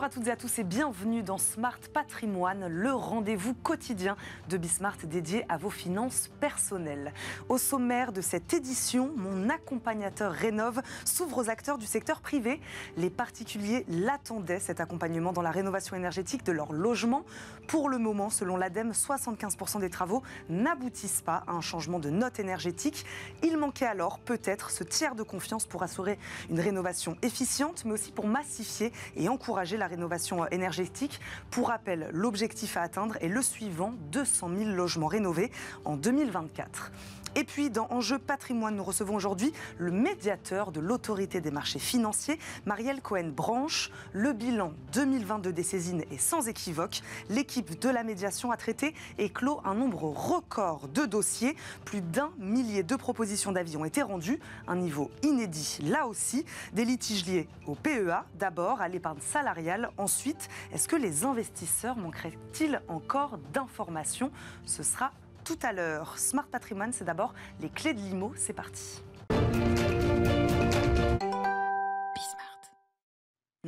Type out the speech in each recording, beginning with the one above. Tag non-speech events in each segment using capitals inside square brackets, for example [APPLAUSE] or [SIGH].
Bonjour à toutes et à tous et bienvenue dans Smart Patrimoine, le rendez-vous quotidien de Bismart dédié à vos finances personnelles. Au sommaire de cette édition, mon accompagnateur Rénove s'ouvre aux acteurs du secteur privé. Les particuliers l'attendaient, cet accompagnement dans la rénovation énergétique de leur logement. Pour le moment, selon l'ADEME, 75% des travaux n'aboutissent pas à un changement de note énergétique. Il manquait alors peut-être ce tiers de confiance pour assurer une rénovation efficiente, mais aussi pour massifier et encourager la rénovation énergétique. Pour rappel, l'objectif à atteindre est le suivant, 200 000 logements rénovés en 2024. Et puis, dans Enjeu patrimoine, nous recevons aujourd'hui le médiateur de l'autorité des marchés financiers, Marielle Cohen-Branche. Le bilan 2022 des saisines est sans équivoque. L'équipe de la médiation a traité et clos un nombre record de dossiers. Plus d'un millier de propositions d'avis ont été rendues, un niveau inédit là aussi. Des litiges liés au PEA, d'abord, à l'épargne salariale, ensuite. Est-ce que les investisseurs manqueraient-ils encore d'informations Ce sera tout à l'heure. Smart Patrimoine, c'est d'abord les clés de l'IMO. C'est parti.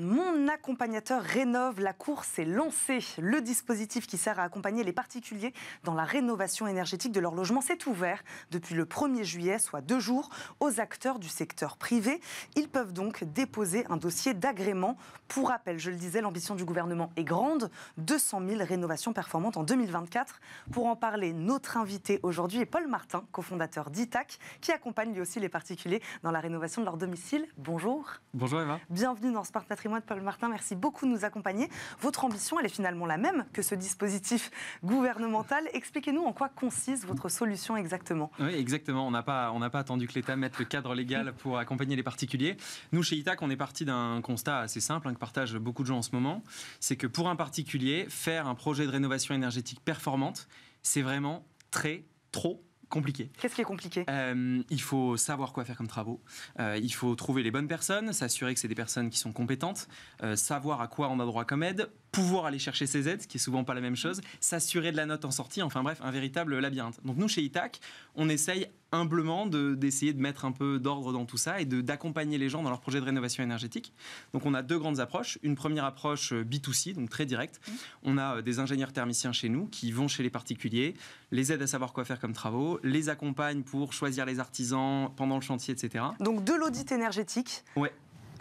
Mon accompagnateur rénove, la course et lancé. Le dispositif qui sert à accompagner les particuliers dans la rénovation énergétique de leur logement C'est ouvert depuis le 1er juillet, soit deux jours, aux acteurs du secteur privé. Ils peuvent donc déposer un dossier d'agrément. Pour rappel, je le disais, l'ambition du gouvernement est grande, 200 000 rénovations performantes en 2024. Pour en parler, notre invité aujourd'hui est Paul Martin, cofondateur d'ITAC, qui accompagne lui aussi les particuliers dans la rénovation de leur domicile. Bonjour. Bonjour Emma. Bienvenue dans Smart Paul Martin, merci beaucoup de nous accompagner. Votre ambition, elle est finalement la même que ce dispositif gouvernemental. Expliquez-nous en quoi consiste votre solution exactement. Oui, exactement. On n'a pas, attendu que l'État mette le cadre légal pour accompagner les particuliers. Nous, chez ITAC, on est parti d'un constat assez simple hein, que partagent beaucoup de gens en ce moment. C'est que pour un particulier, faire un projet de rénovation énergétique performante, c'est vraiment très, trop compliqué. Qu'est-ce qui est compliqué euh, Il faut savoir quoi faire comme travaux. Euh, il faut trouver les bonnes personnes, s'assurer que c'est des personnes qui sont compétentes, euh, savoir à quoi on a droit comme aide, pouvoir aller chercher ses aides, ce qui est souvent pas la même chose, s'assurer de la note en sortie, enfin bref, un véritable labyrinthe. Donc nous, chez ITAC, on essaye humblement d'essayer de, mettre un peu d'ordre dans tout ça et d'accompagner les gens dans leur projet de rénovation énergétique. Donc on a deux grandes approches. Une première approche euh, B2C, donc très directe. Mmh. On a euh, des ingénieurs thermiciens chez nous qui vont chez les particuliers, les aident à savoir quoi faire comme travaux, les accompagnent pour choisir les artisans pendant le chantier, etc. Donc de l'audit énergétique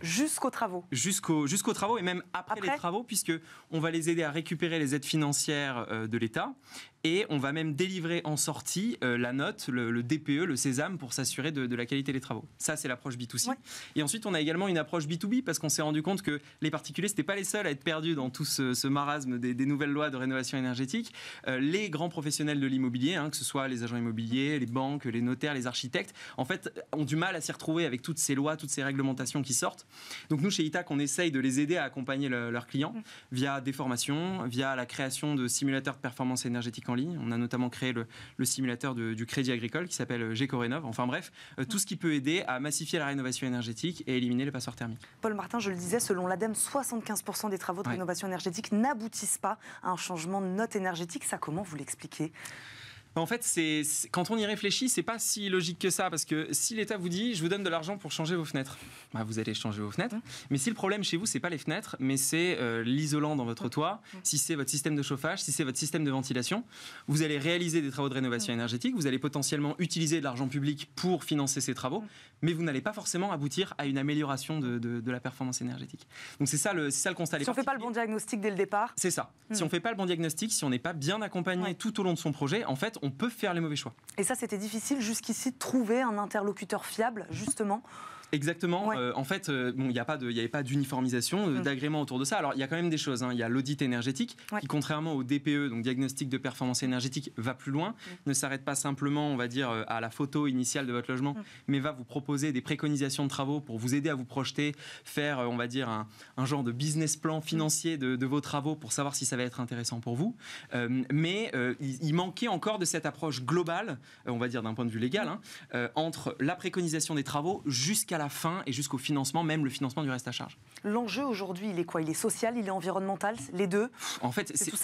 jusqu'aux travaux. Jusqu'aux travaux et même après, après, les travaux, puisqu'on va les aider à récupérer les aides financières euh, de l'État et on va même délivrer en sortie euh, la note, le, DPE, e, le sésame, pour s'assurer de, la qualité des travaux. Ça, c'est l'approche B2C. Et ensuite, on a également une approche B2B, parce qu'on s'est rendu compte que les particuliers, ce n'étaient pas les seuls à être perdus dans tout ce, marasme des, nouvelles lois de rénovation énergétique. Euh, les grands professionnels de l'immobilier, hein, que ce soit les agents immobiliers, les banques, les notaires, les architectes, en fait, ont du mal à s'y retrouver avec toutes ces lois, toutes ces réglementations qui sortent. Donc nous, chez ITAC, on essaye de les aider à accompagner leurs clients mm. via des formations, via la création de simulateurs de performance énergétique en On a notamment créé le, simulateur du Crédit Agricole qui s'appelle euh, rénov Enfin bref, euh, tout ce qui peut aider à massifier la rénovation énergétique et éliminer les passeurs thermiques. Paul Martin, je le disais, selon l'ADEME, 75% des travaux de rénovation énergétique n'aboutissent pas à un changement de note énergétique. Ça, comment vous l'expliquez en fait, c'est quand on y réfléchit, c'est pas si logique que ça, parce que si l'État vous dit, je vous donne de l'argent pour changer vos fenêtres, bah, vous allez changer vos fenêtres. Hein mais si le problème chez vous, c'est pas les fenêtres, mais c'est euh, l'isolant dans votre hein toit, hein si c'est votre système de chauffage, si c'est votre système de ventilation, vous allez réaliser des travaux de rénovation énergétique, vous allez potentiellement utiliser de l'argent public pour financer ces travaux, mais vous n'allez pas forcément aboutir à une amélioration de, la performance énergétique. Donc c'est ça le, constat. Si on ne fait pas le bon diagnostic dès le départ. C'est ça. Si mmh. on fait pas le bon diagnostic, si on n'est pas bien accompagné tout au long de son projet, en fait, on peut faire les mauvais choix. Et ça, c'était difficile jusqu'ici de trouver un interlocuteur fiable, justement, Exactement. Euh, en fait, euh, bon, il n'y a pas de, il avait pas d'uniformisation, euh, mm. d'agrément autour de ça. Alors, il y a quand même des choses. Hein. Il y a l'audit énergétique qui, contrairement au DPE, donc diagnostic de performance énergétique, va plus loin, mm. ne s'arrête pas simplement, on va dire, à la photo initiale de votre logement, mm. mais va vous proposer des préconisations de travaux pour vous aider à vous projeter, faire, on va dire, un, un genre de business plan financier de, vos travaux pour savoir si ça va être intéressant pour vous. mais il, manquait encore de cette approche globale, on va dire d'un point de vue légal, hein, entre la préconisation des travaux jusqu'à la fin et jusqu'au financement, même le financement du reste à charge. L'enjeu aujourd'hui, il est quoi Il est social, il est environnemental, les deux En fait, c'est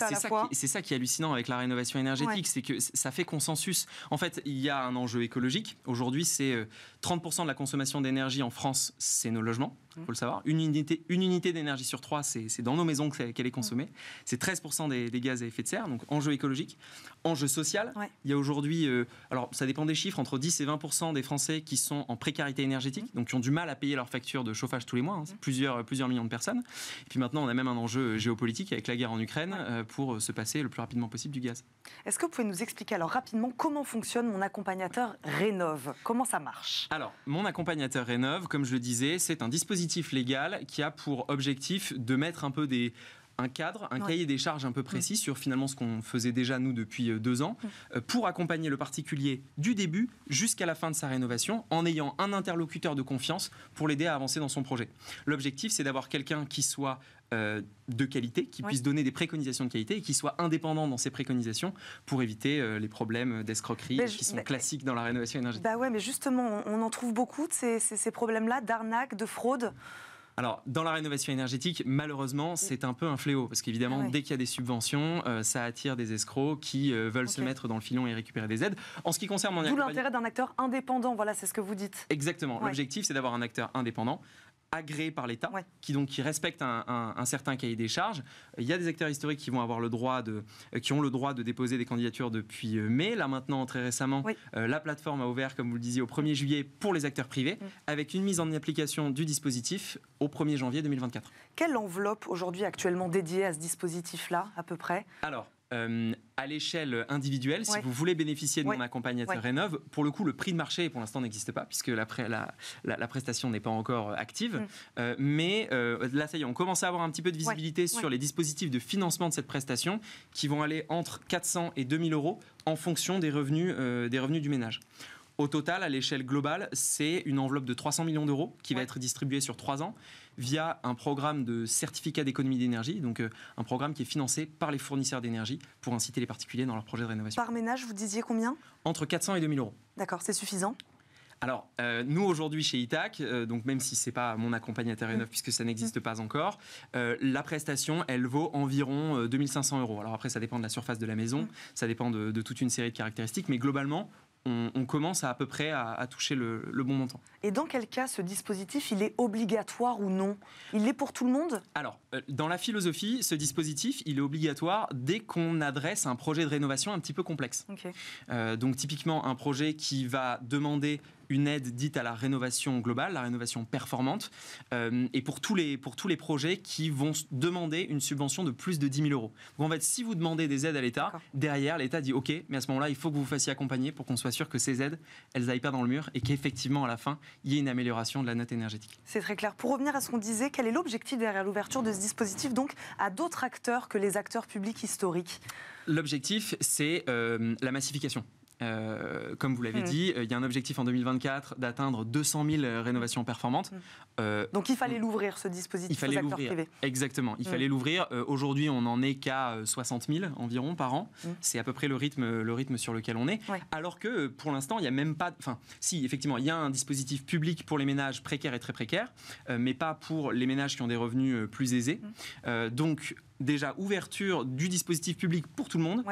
ça, qui est hallucinant avec la rénovation énergétique, c'est que ça fait consensus. En fait, il y a un enjeu écologique. Aujourd'hui, c'est 30% euh, de la consommation d'énergie en France, c'est nos logements il mmh. faut le savoir. Une unité, une unité d'énergie sur trois, c'est dans nos maisons qu'elle est consommée. Mmh. C'est 13% des, gaz à effet de serre, donc enjeu écologique. Enjeu social, il y a aujourd'hui, euh, alors ça dépend des chiffres, entre 10 et 20% des Français qui sont en précarité énergétique, mmh. donc qui ont du mal à payer leur facture de chauffage tous les mois, hein. c'est plusieurs, euh, plusieurs millions de personnes. Et puis maintenant, on a même un enjeu euh, géopolitique avec la guerre en Ukraine pour se passer le plus rapidement possible du gaz. Est-ce que vous pouvez nous expliquer alors rapidement comment fonctionne mon accompagnateur Rénove Comment ça marche Alors, mon accompagnateur Rénove, comme je le disais, c'est un dispositif légal qui a pour objectif de mettre un peu des, un cadre, un cahier des charges un peu précis sur finalement ce qu'on faisait déjà nous depuis euh, deux ans, euh, pour accompagner le particulier du début jusqu'à la fin de sa rénovation, en ayant un interlocuteur de confiance pour l'aider à avancer dans son projet. L'objectif, c'est d'avoir quelqu'un qui soit euh, de qualité, qui puisse donner des préconisations de qualité et qui soit indépendant dans ses préconisations pour éviter les problèmes d'escroquerie qui sont classiques dans la rénovation énergétique. Bah ouais, mais justement, on en trouve beaucoup de ces, ces problèmes-là, d'arnaque, de fraude. Alors, dans la rénovation énergétique, malheureusement, mm. c'est un peu un fléau, parce qu'évidemment, dès qu'il y a des subventions, euh, ça attire des escrocs qui euh, veulent se mettre dans le filon et récupérer des aides. En ce qui concerne... D'où l'intérêt d'un acteur indépendant, voilà, c'est ce que vous dites. Exactement. L'objectif, c'est d'avoir un acteur indépendant agréés par l'État, qui donc qui respecte un, certain cahier des charges. Il y a des acteurs historiques qui vont avoir le droit de, euh, qui ont le droit de déposer des candidatures depuis euh, mai. Là maintenant, très récemment, euh, la plateforme a ouvert, comme vous le disiez, au 1er juillet pour les acteurs privés, mm. avec une mise en application du dispositif au 1er janvier 2024. Quelle enveloppe aujourd'hui actuellement dédiée à ce dispositif-là, à peu près Alors, euh, à l'échelle individuelle, si vous voulez bénéficier de mon accompagnateur Rénov, pour le coup, le prix de marché pour l'instant n'existe pas puisque la, prestation n'est pas encore euh, active. Mm. Euh, mais là, ça y est, on commence à avoir un petit peu de visibilité sur les dispositifs de financement de cette prestation qui vont aller entre 400 et 2000 euros en fonction des revenus, des revenus du ménage. Au total, à l'échelle globale, c'est une enveloppe de 300 millions d'euros qui va être distribuée sur trois ans via un programme de certificat d'économie d'énergie, donc euh, un programme qui est financé par les fournisseurs d'énergie pour inciter les particuliers dans leurs projets de rénovation. Par ménage, vous disiez combien Entre 400 et 2000 euros. D'accord, c'est suffisant alors, euh, nous aujourd'hui chez ITAC, euh, donc même si c'est pas mon accompagnateur neuf mmh. puisque ça n'existe mmh. pas encore, la prestation, elle vaut environ 2500 euros. Alors après, ça dépend de la surface de la maison, mmh. ça dépend de, de toute une série de caractéristiques, mais globalement, on, commence à peu près à, toucher le, bon montant. Et dans quel cas ce dispositif, il est obligatoire ou non Il est pour tout le monde Alors, euh, dans la philosophie, ce dispositif, il est obligatoire dès qu'on adresse un projet de rénovation un petit peu complexe. Euh, donc typiquement un projet qui va demander une aide dite à la rénovation globale, la rénovation performante, euh, et pour tous, les, pour tous les projets qui vont demander une subvention de plus de 10 000 euros. Donc en fait, si vous demandez des aides à l'État, derrière, l'État dit OK, mais à ce moment-là, il faut que vous vous fassiez accompagner pour qu'on soit sûr que ces aides, elles aillent pas dans le mur et qu'effectivement, à la fin, il y ait une amélioration de la note énergétique. C'est très clair. Pour revenir à ce qu'on disait, quel est l'objectif derrière l'ouverture de ce dispositif donc à d'autres acteurs que les acteurs publics historiques L'objectif, c'est euh, la massification. Euh, comme vous l'avez hmm. dit, euh, il y a un objectif en 2024 d'atteindre 200 000 euh, rénovations performantes. Hmm. Donc il fallait l'ouvrir, ce dispositif, il fallait aux acteurs Exactement, il hmm. fallait l'ouvrir. Aujourd'hui, on en est qu'à 60 000 environ par an. C'est à peu près le rythme, le rythme sur lequel on est. Alors que pour l'instant, il n'y a même pas... Enfin, si, effectivement, il y a un dispositif public pour les ménages précaires et très précaires, mais pas pour les ménages qui ont des revenus plus aisés. donc, déjà ouverture du dispositif public pour tout le monde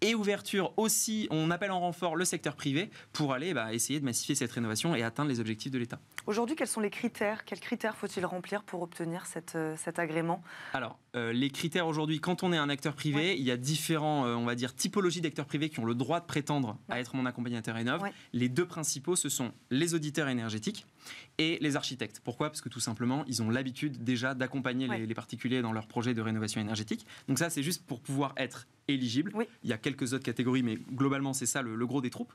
et ouverture aussi, on appelle en renfort le secteur privé pour aller bah, essayer de massifier cette rénovation et atteindre les objectifs de l'État. Aujourd'hui, quels sont les critères Quels critères faut-il remplir pour obtenir euh, cet agrément Alors, euh, les critères aujourd'hui, quand on est un acteur privé, il y a différents, euh, on va dire, typologies d'acteurs privés qui ont le droit de prétendre à être mon accompagnateur rénov. Les deux principaux, ce sont les auditeurs énergétiques et les architectes. Pourquoi Parce que tout simplement, ils ont l'habitude déjà d'accompagner les, particuliers dans leurs projets de rénovation énergétique. Donc ça, c'est juste pour pouvoir être éligible. Il y a quelques autres catégories, mais globalement, c'est ça le, gros des troupes.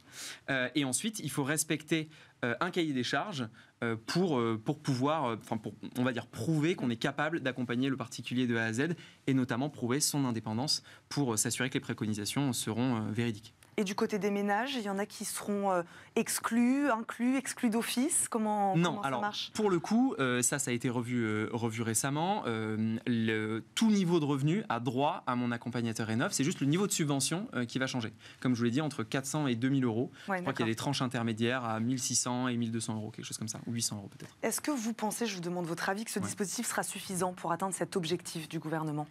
Euh, et ensuite, il faut respecter euh, un cahier des charges euh, pour, pouvoir, enfin, on va dire, prouver qu'on est capable d'accompagner le particulier de A à Z et notamment prouver son indépendance pour s'assurer que les préconisations seront véridiques. Et du côté des ménages, il y en a qui seront euh, exclus, inclus, exclus d'office Comment, non, alors, ça marche Pour le coup, euh, ça, ça a été revu, euh, revu récemment. le, tout niveau de revenu a droit à mon accompagnateur ENOF. C'est juste le niveau de subvention qui va changer. Comme je vous l'ai dit, entre 400 et 2000 euros. je crois qu'il y a des tranches intermédiaires à 1600 et 1200 euros, quelque chose comme ça, ou 800 euros peut-être. Est-ce que vous pensez, je vous demande votre avis, que ce dispositif sera suffisant pour atteindre cet objectif du gouvernement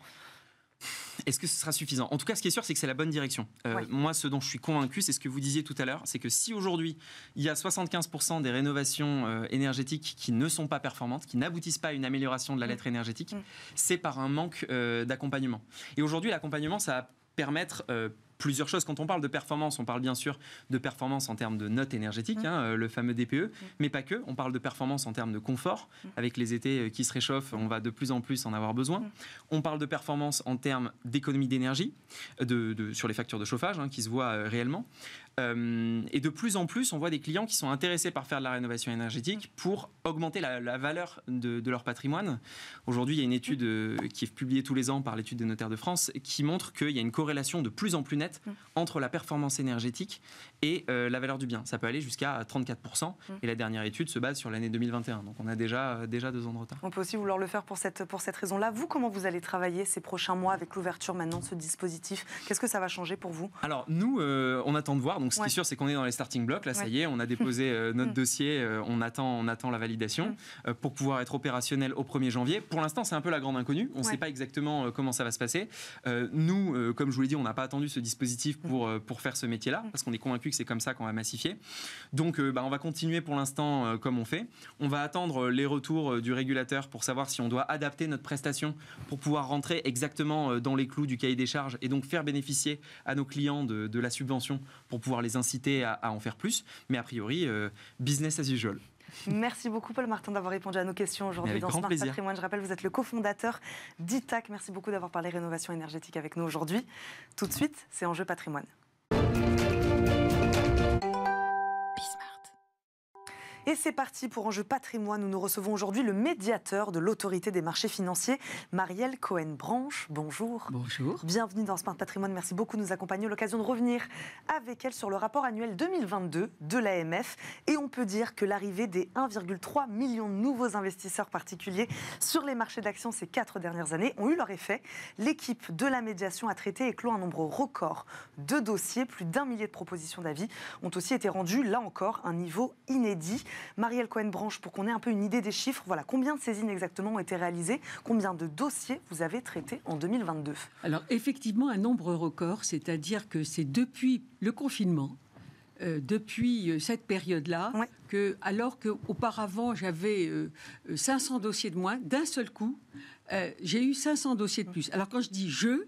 est-ce que ce sera suffisant En tout cas, ce qui est sûr, c'est que c'est la bonne direction. Euh, moi, ce dont je suis convaincu, c'est ce que vous disiez tout à l'heure, c'est que si aujourd'hui, il y a 75% des rénovations euh, énergétiques qui ne sont pas performantes, qui n'aboutissent pas à une amélioration de la mm. lettre énergétique, mm. c'est par un manque euh, d'accompagnement. Et aujourd'hui, l'accompagnement, ça va permettre plusieurs choses. Quand on parle de performance, on parle bien sûr de performance en termes de notes énergétiques, mmh. hein, euh, le fameux DPE, mmh. mais pas que. On parle de performance en termes de confort. Mmh. Avec les étés euh, qui se réchauffent, on va de plus en plus en avoir besoin. On parle de performance en termes d'économie d'énergie, sur les factures de chauffage hein, qui se voient euh, réellement. Euh, et de plus en plus, on voit des clients qui sont intéressés par faire de la rénovation énergétique pour augmenter la, valeur de, leur patrimoine. Aujourd'hui, il y a une étude euh, qui est publiée tous les ans par l'étude des notaires de France qui montre qu'il y a une corrélation de plus en plus nette mm. entre la performance énergétique et euh, la valeur du bien. Ça peut aller jusqu'à 34%. Mm. Et la dernière étude se base sur l'année 2021. Donc on a déjà, déjà deux ans de retard. On peut aussi vouloir le faire pour cette, pour cette raison-là. Vous, comment vous allez travailler ces prochains mois avec l'ouverture maintenant de ce dispositif Qu'est-ce que ça va changer pour vous Alors nous, on attend de voir ce qui est sûr, c'est qu'on est dans les starting blocks. Là, ça y est, on a [LAUGHS] déposé euh, notre mm. dossier, euh, on, attend, on attend la validation mm. euh, pour pouvoir être opérationnel au 1er janvier. Pour l'instant, c'est un peu la grande inconnue. On ne sait pas exactement comment ça va se passer. nous, comme je vous l'ai dit, on n'a pas attendu ce dispositif mm. pour, pour faire ce métier-là, parce qu'on est convaincu que c'est comme ça qu'on va massifier. Donc, bah, on va continuer pour l'instant comme on fait. On va attendre les retours du régulateur pour savoir si on doit adapter notre prestation pour pouvoir rentrer exactement dans les clous du cahier des charges et donc faire bénéficier à nos clients de, de la subvention pour pouvoir les inciter à, en faire plus. Mais a priori, euh, business as usual. Merci beaucoup, Paul Martin, d'avoir répondu à nos questions aujourd'hui dans Smart plaisir. Patrimoine. Je rappelle, vous êtes le cofondateur d'ITAC. Merci beaucoup d'avoir parlé rénovation énergétique avec nous aujourd'hui. Tout de suite, c'est Enjeu Patrimoine. Et c'est parti pour Enjeu patrimoine où nous recevons aujourd'hui le médiateur de l'autorité des marchés financiers, Marielle Cohen-Branche. Bonjour. Bonjour. Bienvenue dans Smart Patrimoine. Merci beaucoup de nous accompagner. L'occasion de revenir avec elle sur le rapport annuel 2022 de l'AMF. Et on peut dire que l'arrivée des 1,3 million de nouveaux investisseurs particuliers sur les marchés d'actions ces quatre dernières années ont eu leur effet. L'équipe de la médiation a traité et clos un nombre record de dossiers. Plus d'un millier de propositions d'avis ont aussi été rendues, là encore, un niveau inédit. Marielle Cohen-Branche, pour qu'on ait un peu une idée des chiffres, voilà, combien de saisines exactement ont été réalisées Combien de dossiers vous avez traités en 2022 Alors, effectivement, un nombre record, c'est-à-dire que c'est depuis le confinement, euh, depuis euh, cette période-là, que, alors qu'auparavant j'avais 500 euh, dossiers de moins, d'un seul coup, euh, j'ai eu 500 dossiers de plus. Alors quand je dis je,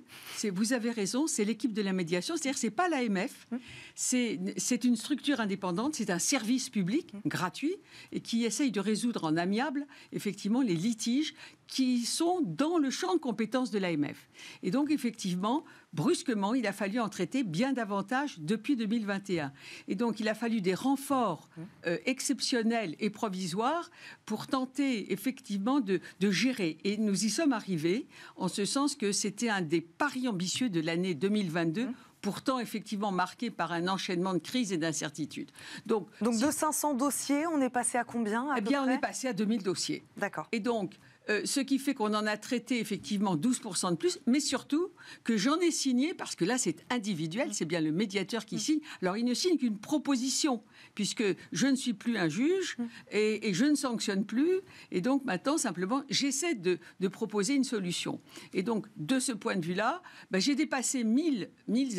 vous avez raison, c'est l'équipe de la médiation, c'est-à-dire c'est pas l'AMF, hum. c'est une structure indépendante, c'est un service public hum. gratuit et qui essaye de résoudre en amiable effectivement les litiges qui sont dans le champ de compétences de l'AMF. Et donc, effectivement, brusquement, il a fallu en traiter bien davantage depuis 2021. Et donc, il a fallu des renforts mmh. euh, exceptionnels et provisoires pour tenter effectivement de, gérer. Et nous y sommes arrivés, en ce sens que c'était un des paris ambitieux de l'année 2022. Mmh. pourtant effectivement marqué par un enchaînement de crises et d'incertitudes. Donc, donc de 500 dossiers, on est passé à combien Eh bien, on est passé à 2000 dossiers. D'accord. Et donc, euh, ce qui fait qu'on en a traité effectivement 12% de plus, mais surtout que j'en ai signé, parce que là c'est individuel, mm. c'est bien le médiateur qui mm. signe. Alors il ne signe qu'une proposition, puisque je ne suis plus un juge mm. et, je ne sanctionne plus. Et donc maintenant, simplement, j'essaie de, proposer une solution. Et donc, de ce point de vue-là, bah, j'ai dépassé 1000,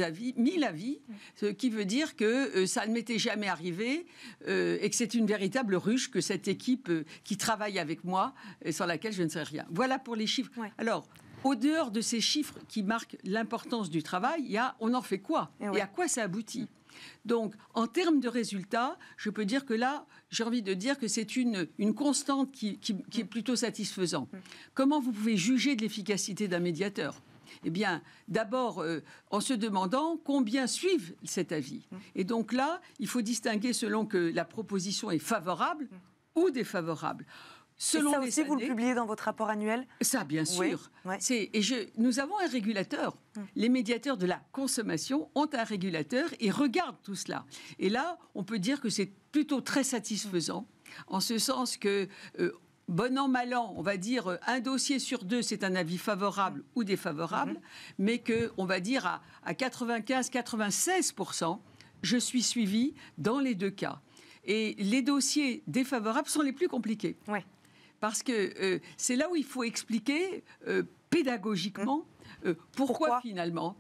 avis, avis, ce qui veut dire que euh, ça ne m'était jamais arrivé euh, et que c'est une véritable ruche que cette équipe qui travaille avec moi et sur laquelle je ne sais rien. Voilà pour les chiffres. Alors, au dehors de ces chiffres qui marquent l'importance du travail, il y a on en fait quoi eh et, à quoi ça aboutit. Mm. Donc, en termes de résultats, je peux dire que là, j'ai envie de dire que c'est une, une constante qui, est mm. plutôt satisfaisante. Mm. Comment vous pouvez juger de l'efficacité d'un médiateur eh bien, d'abord, euh, en se demandant combien suivent cet avis. Et donc là, il faut distinguer selon que la proposition est favorable ou défavorable. Selon ça aussi, vous le publiez dans votre rapport annuel Ça, bien sûr. Et nous avons un régulateur. Hum. Les médiateurs de la consommation ont un régulateur et regardent tout cela. Et là, on peut dire que c'est plutôt très satisfaisant, en ce sens que... Euh, bon an, mal an, on va dire euh, un dossier sur deux, c'est un avis favorable ou défavorable, hum. mais qu'on va dire à, 95-96%, je suis suivi dans les deux cas. Et les dossiers défavorables sont les plus compliqués. Ouais parce que euh, c'est là où il faut expliquer euh, pédagogiquement euh, pourquoi, finalement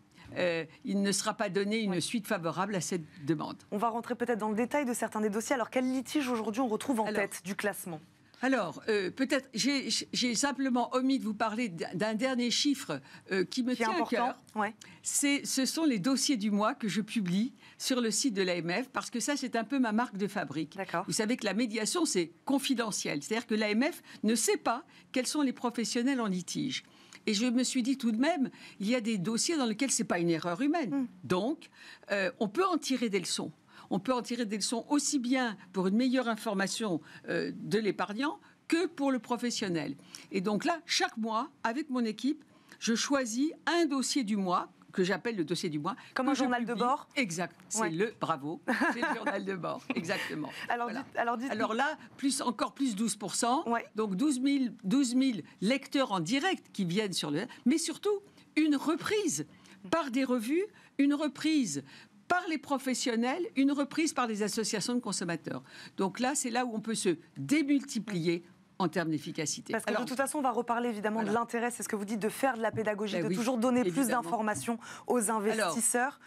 il ne sera pas donné une suite favorable à cette demande. On va rentrer peut-être dans le détail de certains des dossiers. Alors, quel litige aujourd'hui on retrouve en tête du classement alors, euh, peut-être, j'ai simplement omis de vous parler d'un dernier chiffre euh, qui me tient à cœur. Ouais. Ce sont les dossiers du mois que je publie sur le site de l'AMF, parce que ça, c'est un peu ma marque de fabrique. Vous savez que la médiation, c'est confidentiel. C'est-à-dire que l'AMF ne sait pas quels sont les professionnels en litige. Et je me suis dit tout de même, il y a des dossiers dans lesquels ce n'est pas une erreur humaine. Hmm. Donc, euh, on peut en tirer des leçons on peut en tirer des leçons aussi bien pour une meilleure information euh, de l'épargnant que pour le professionnel. Et donc là, chaque mois, avec mon équipe, je choisis un dossier du mois que j'appelle le dossier du mois. Comme un journal de bord Exact. C'est le bravo. [LAUGHS] C'est le journal de bord. Exactement. Alors, alors, là, plus, encore plus 12%. Donc 12 mille, 12 000 lecteurs en direct qui viennent sur le. Mais surtout, une reprise par des revues, une reprise par les professionnels, une reprise par les associations de consommateurs. Donc là, c'est là où on peut se démultiplier en termes d'efficacité. Parce que Alors, de toute façon, on va reparler évidemment de l'intérêt, c'est ce que vous dites, de faire de la pédagogie, ben de toujours donner plus d'informations aux investisseurs.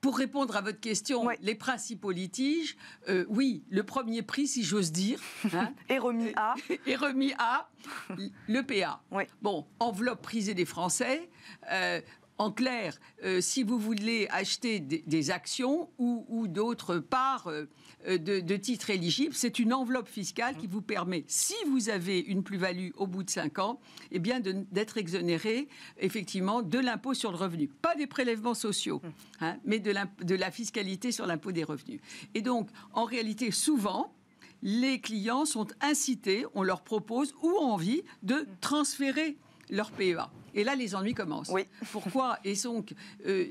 pour répondre à votre question, les principaux litiges, euh, oui, le premier prix, si j'ose dire, est hein, [LAUGHS] remis à, [LAUGHS] est remis à [LAUGHS] le PA. Ouais. Bon, enveloppe prisée des Français. Euh, en clair, euh, si vous voulez acheter des, actions ou, d'autres parts euh, de, titres éligibles, c'est une enveloppe fiscale qui vous permet, si vous avez une plus-value au bout de 5 ans, eh bien d'être exonéré effectivement de l'impôt sur le revenu. Pas des prélèvements sociaux, hein, mais de, de la fiscalité sur l'impôt des revenus. Et donc, en réalité, souvent, les clients sont incités, on leur propose ou ont envie de transférer leur PEA. Et là, les ennuis commencent. [LAUGHS] Pourquoi Et donc, euh,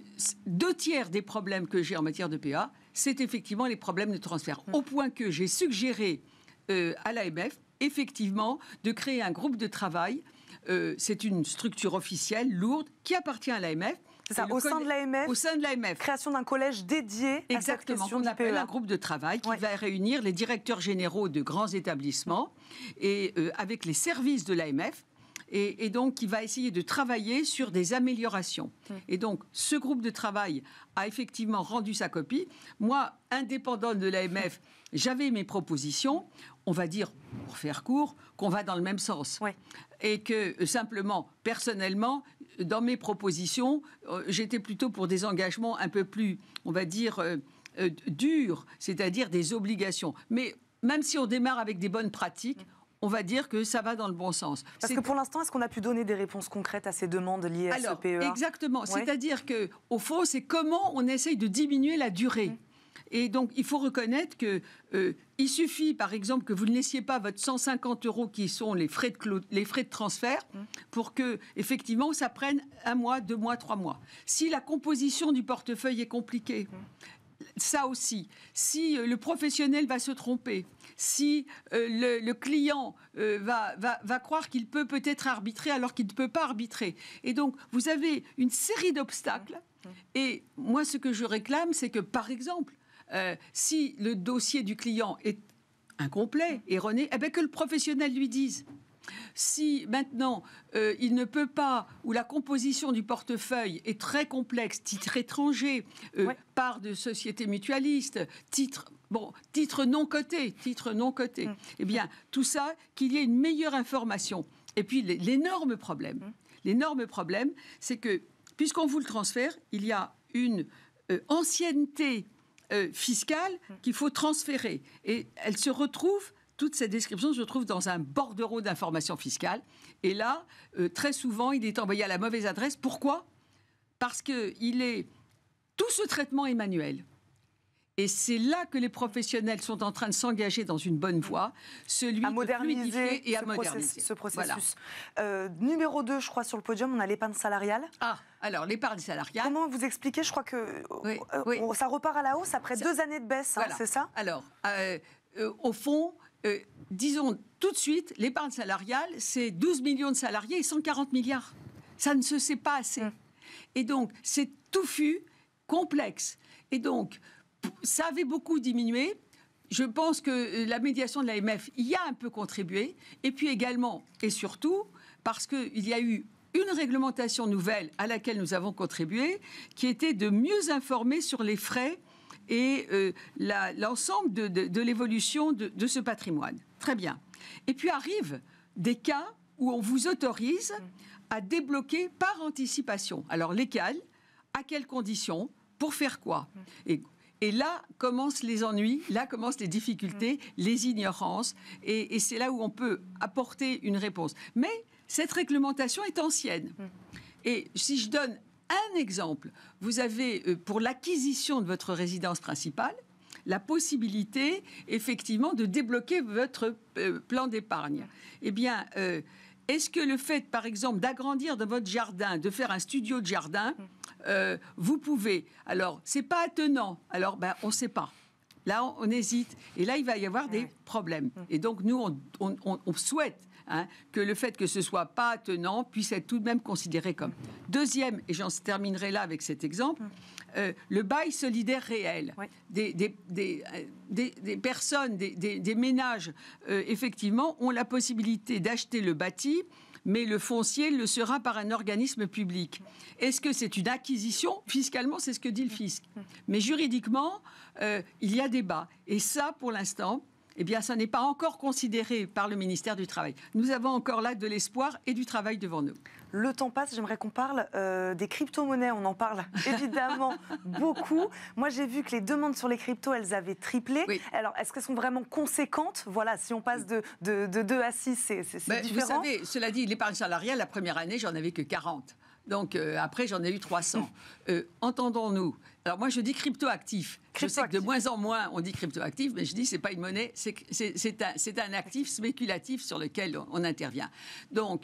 deux tiers des problèmes que j'ai en matière de PEA, c'est effectivement les problèmes de transfert. Mm. Au point que j'ai suggéré euh, à l'AMF, effectivement, de créer un groupe de travail. Euh, c'est une structure officielle, lourde, qui appartient à l'AMF. Ça, au, sein de l'AMF, au sein de l'AMF. Création d'un collège dédié Exactement, à cette question qu'on appelle e un groupe de travail qui va réunir les directeurs généraux de grands établissements et avec les services de l'AMF et, donc qui va essayer de travailler sur des améliorations. Et donc ce groupe de travail a effectivement rendu sa copie. Moi, indépendante de l'AMF, j'avais mes propositions. On va dire, pour faire court, qu'on va dans le même sens. Et que euh, simplement, personnellement, euh, dans mes propositions, euh, j'étais plutôt pour des engagements un peu plus, on va dire, durs, c'est-à-dire des obligations. Mais même si on démarre avec des bonnes pratiques, on va dire que ça va dans le bon sens. Parce que pour l'instant, est-ce qu'on a pu donner des réponses concrètes à ces demandes liées à ce e Exactement. C'est-à-dire que au fond, c'est comment on essaye de diminuer la durée. Mm. Et donc, il faut reconnaître que euh, il suffit, par exemple, que vous ne laissiez pas votre 150 euros qui sont les frais de, les frais de transfert mm. pour que, effectivement, ça prenne un mois, deux mois, trois mois. Si la composition du portefeuille est compliquée, mm ça aussi, si euh, le professionnel va se tromper, si euh, le, client euh, va, va, croire qu'il peut peut-être arbitrer alors qu'il ne peut pas arbitrer. Et donc, vous avez une série d'obstacles. Mmh. Et moi, ce que je réclame, c'est que, par exemple, si le dossier du client est incomplet, mmh. erroné, eh ben, que le professionnel lui dise si maintenant euh, il ne peut pas, ou la composition du portefeuille est très complexe, titre étranger, euh, part de société mutualiste, bon, titre non coté, titre non coté. Mm. Eh bien, tout ça, qu'il y ait une meilleure information. Et puis, l'énorme problème, mm. l'énorme problème, c'est que, puisqu'on vous le transfère, il y a une euh, ancienneté fiscale mm. qu'il faut transférer. Et elle se retrouve toute cette description se trouve dans un bordereau d'informations fiscales. Et là, euh, très souvent, il est envoyé à la mauvaise adresse. Pourquoi Parce que il est tout ce traitement est manuel. Et c'est là que les professionnels sont en train de s'engager dans une bonne voie, celui à moderniser de et à ce moderniser ce processus. Euh, numéro 2, je crois, sur le podium, on a l'épargne salariale. Ah, alors l'épargne salariale. Comment vous expliquez Je crois que euh, ça repart à la hausse après deux années de baisse, hein, c'est ça Alors, au fond, euh, disons tout de suite, l'épargne salariale, c'est 12 millions de salariés et 140 milliards. Ça ne se sait pas assez. Mm. Et donc, c'est touffu, complexe. Et donc, ça avait beaucoup diminué. Je pense que euh, la médiation de l'AMF y a un peu contribué. Et puis également, et surtout, parce qu'il y a eu une réglementation nouvelle à laquelle nous avons contribué, qui était de mieux informer sur les frais et euh, l'ensemble de, l'évolution de, ce patrimoine. Très bien. Et puis arrivent des cas où on vous autorise à débloquer par anticipation. Alors lesquels À quelles conditions Pour faire quoi et, et, là commencent les ennuis, là commencent les difficultés, les ignorances, et, et c'est là où on peut apporter une réponse. Mais cette réglementation est ancienne. Et si je donne un exemple, vous avez euh, pour l'acquisition de votre résidence principale la possibilité effectivement de débloquer votre euh, plan d'épargne. Eh bien, euh, est-ce que le fait, par exemple, d'agrandir dans votre jardin, de faire un studio de jardin, hum. vous pouvez Alors, c'est pas attenant. Alors, ben, on sait pas. Là, on, hésite. Et là, il va y avoir des problèmes. Hum. Et donc, nous, on souhaite Hein, que le fait que ce soit pas attenant puisse être tout de même considéré comme. Deuxième, et j'en terminerai là avec cet exemple, mm. euh, le bail solidaire réel. Euh, des, des, personnes, des, ménages, euh, effectivement, ont la possibilité d'acheter le bâti mais le foncier le sera par un organisme public. Est-ce que c'est une acquisition Fiscalement, c'est ce que dit le mm. fisc. Mm. Mais juridiquement, il y a débat. Et ça, pour l'instant, eh bien, ça n'est pas encore considéré par le ministère du Travail. Nous avons encore là de l'espoir et du travail devant nous. Le temps passe, j'aimerais qu'on parle euh, des crypto-monnaies. On en parle [LAUGHS] évidemment beaucoup. Moi, j'ai vu que les demandes sur les cryptos, elles avaient triplé. Alors, est-ce qu'elles sont vraiment conséquentes Voilà, si on passe de, 2 à 6, c'est ben, différent. Vous savez, cela dit, l'épargne salariale, la première année, j'en avais que 40. Donc euh, après, j'en ai eu 300. [LAUGHS] Euh, entendons-nous. Alors moi, je dis cryptoactif. je sais que de moins en moins, on dit cryptoactif. mais je dis c'est pas une monnaie, c'est un, un, actif spéculatif sur lequel on intervient. Donc,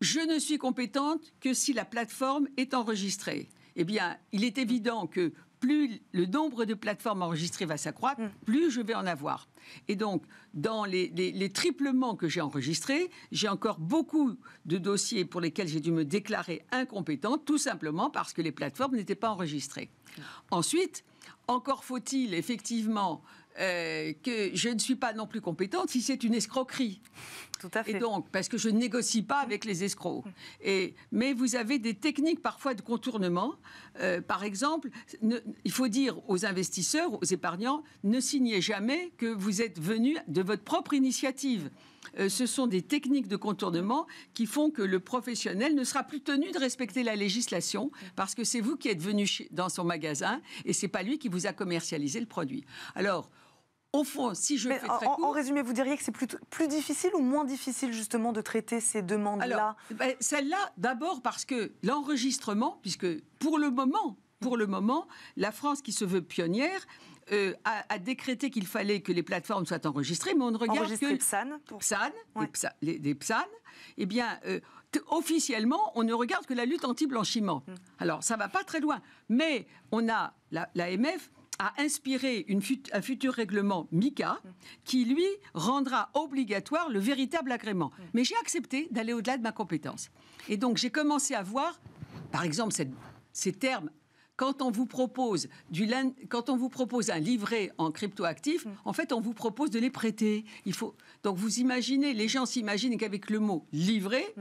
je ne suis compétente que si la plateforme est enregistrée eh bien, il est évident que plus le nombre de plateformes enregistrées va s'accroître, mm. plus je vais en avoir. Et donc, dans les, triplements que j'ai enregistrés, j'ai encore beaucoup de dossiers pour lesquels j'ai dû me déclarer incompétent, tout simplement parce que les plateformes n'étaient pas enregistrées. Mm. Ensuite, encore faut-il effectivement euh, que je ne suis pas non plus compétente si c'est une escroquerie. Tout à fait. Et donc, parce que je ne négocie pas avec les escrocs. Et, mais vous avez des techniques parfois de contournement. Euh, par exemple, il faut dire aux investisseurs, aux épargnants, ne signez jamais que vous êtes venu de votre propre initiative. Euh, ce sont des techniques de contournement qui font que le professionnel ne sera plus tenu de respecter la législation parce que c'est vous qui êtes venu dans son magasin et c'est pas lui qui vous a commercialisé le produit. Alors, si je en, résumé, vous diriez que c'est plus, difficile ou moins difficile justement de traiter ces demandes-là ben, Celle-là, d'abord parce que l'enregistrement, puisque pour le moment, pour le moment, la France qui se veut pionnière euh, a, décrété qu'il fallait que les plateformes soient enregistrées, mais on ne regarde que PSAN, pour... PSAN, les, PSAN. Eh bien, euh, officiellement, on ne regarde que la lutte anti-blanchiment. Hmm. Alors, ça va pas très loin, mais on a la la a inspiré une un futur règlement MICA mm. qui, lui, rendra obligatoire le véritable agrément. Mm. Mais j'ai accepté d'aller au-delà de ma compétence. Et donc, j'ai commencé à voir, par exemple, ces termes quand on vous propose du quand on vous propose un livret en cryptoactif, mm. en fait, on vous propose de les prêter. Il faut donc vous imaginez, les gens s'imaginent qu'avec le mot livret.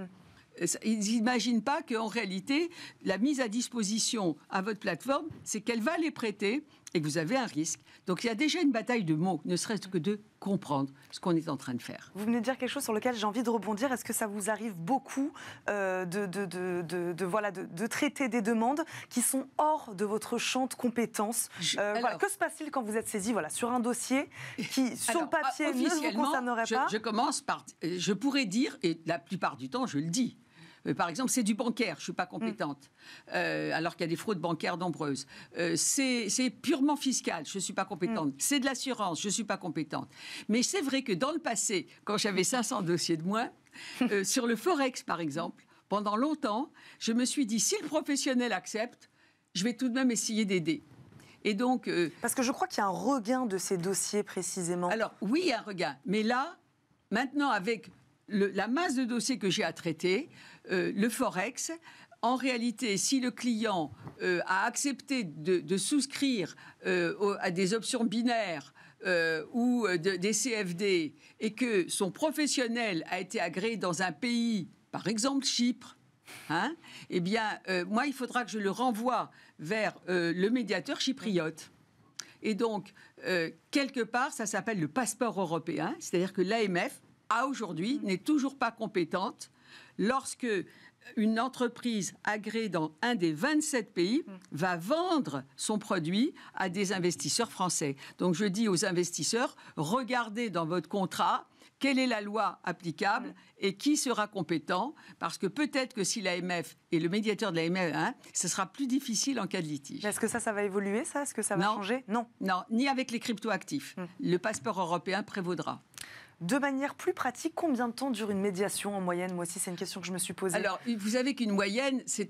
Ils n'imaginent pas qu'en réalité, la mise à disposition à votre plateforme, c'est qu'elle va les prêter et que vous avez un risque. Donc il y a déjà une bataille de mots, ne serait-ce que de comprendre ce qu'on est en train de faire. Vous venez de dire quelque chose sur lequel j'ai envie de rebondir. Est-ce que ça vous arrive beaucoup euh, de, de, voilà, de, traiter des demandes qui sont hors de votre champ de compétences euh, Que se passe-t-il quand vous êtes saisi voilà, sur un dossier qui, [LAUGHS] sur le papier, euh, ne vous concernerait pas je commence par... Je pourrais dire, et la plupart du temps, je le dis, euh, par exemple, c'est du bancaire, je ne suis pas mm. compétente, euh, alors qu'il y a des fraudes bancaires nombreuses. Euh, c'est purement fiscal, je ne suis pas compétente. Mm. C'est de l'assurance, je ne suis pas compétente. Mais c'est vrai que dans le passé, quand j'avais 500 dossiers de moins, [LAUGHS] sur le Forex, par exemple, pendant longtemps, je me suis dit, si le professionnel accepte, je vais tout de même essayer d'aider. Et donc, Parce que je crois qu'il y a un regain de ces dossiers précisément. Alors oui, un regain. Mais là, maintenant, avec la masse de dossiers que j'ai à traiter, euh, le forex, en réalité, si le client euh, a accepté de, souscrire euh, à des options binaires ou des CFD et que son professionnel a été agréé dans un pays, par exemple Chypre, hein, eh bien, moi, il faudra que je le renvoie vers le médiateur chypriote. Et donc, quelque part, ça s'appelle le passeport européen, c'est-à-dire que l'AMF, à aujourd'hui, mmh. n'est toujours pas compétente lorsque une entreprise agrée dans un des 27 pays mm. va vendre son produit à des investisseurs français. Donc je dis aux investisseurs, regardez dans votre contrat quelle est la loi applicable mm. et qui sera compétent, parce que peut-être que si l'AMF est le médiateur de l'AMF, hein, ce sera plus difficile en cas de litige. Est-ce que ça, va évoluer, ça Est-ce que ça va changer Non. Non, ni avec les cryptoactifs. actifs mm. Le passeport européen prévaudra. De manière plus pratique, combien de temps dure une médiation en moyenne Moi aussi, c'est une question que je me suis posée. Alors, vous savez qu'une moyenne, c'est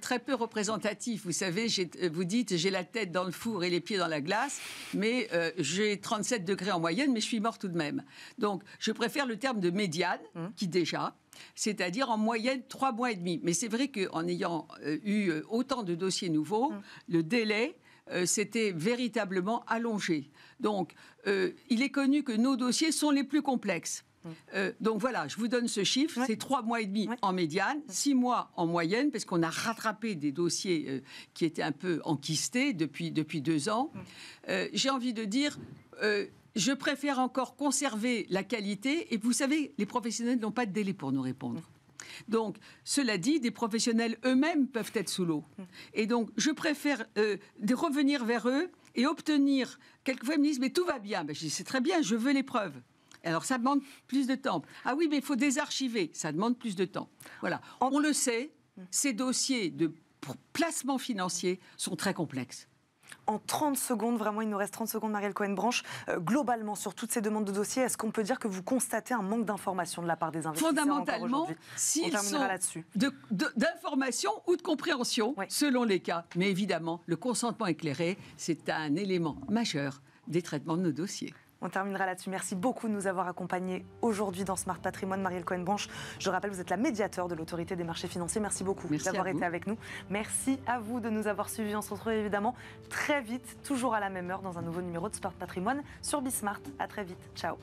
très, peu représentatif. Vous savez, euh, vous dites, j'ai la tête dans le four et les pieds dans la glace, mais euh, j'ai 37 degrés en moyenne, mais je suis mort tout de même. Donc, je préfère le terme de médiane, mmh. qui déjà, c'est-à-dire en moyenne trois mois et demi. Mais c'est vrai qu'en ayant euh, eu autant de dossiers nouveaux, mmh. le délai c'était euh, véritablement allongé. Donc, euh, il est connu que nos dossiers sont les plus complexes. Euh, donc voilà, je vous donne ce chiffre. C'est trois mois et demi en médiane, six mois en moyenne, parce qu'on a rattrapé des dossiers qui étaient un peu enquistés depuis, depuis deux ans. J'ai envie de dire, je préfère encore conserver la qualité. Et vous savez, les professionnels n'ont pas de délai pour nous répondre. Donc, cela dit, des professionnels eux-mêmes peuvent être sous l'eau. Et donc, je préfère euh, revenir vers eux et obtenir. Quelquefois, ils me disent, mais tout va bien. Mais ben, je dis, c'est très bien, je veux les preuves. Alors ça demande plus de temps. Ah oui, mais il faut désarchiver, ça demande plus de temps. Voilà, on le sait, ces dossiers de placement financier sont très complexes en 30 secondes, vraiment, il nous reste 30 secondes, Marielle Cohen-Branche. Euh, globalement, sur toutes ces demandes de dossiers, est-ce qu'on peut dire que vous constatez un manque d'information de la part des investisseurs Fondamentalement, s'ils sont d'information ou de compréhension, selon les cas. Mais évidemment, le consentement éclairé, c'est un élément majeur des traitements de nos dossiers. On terminera là-dessus. Merci beaucoup de nous avoir accompagnés aujourd'hui dans Smart Patrimoine. Marielle Cohen-Branche, je rappelle, vous êtes la médiateur de l'autorité des marchés financiers. Merci beaucoup d'avoir été avec nous. Merci à vous de nous avoir suivis. On se retrouve évidemment très vite, toujours à la même heure, dans un nouveau numéro de Smart Patrimoine sur Bismart. À très vite. Ciao.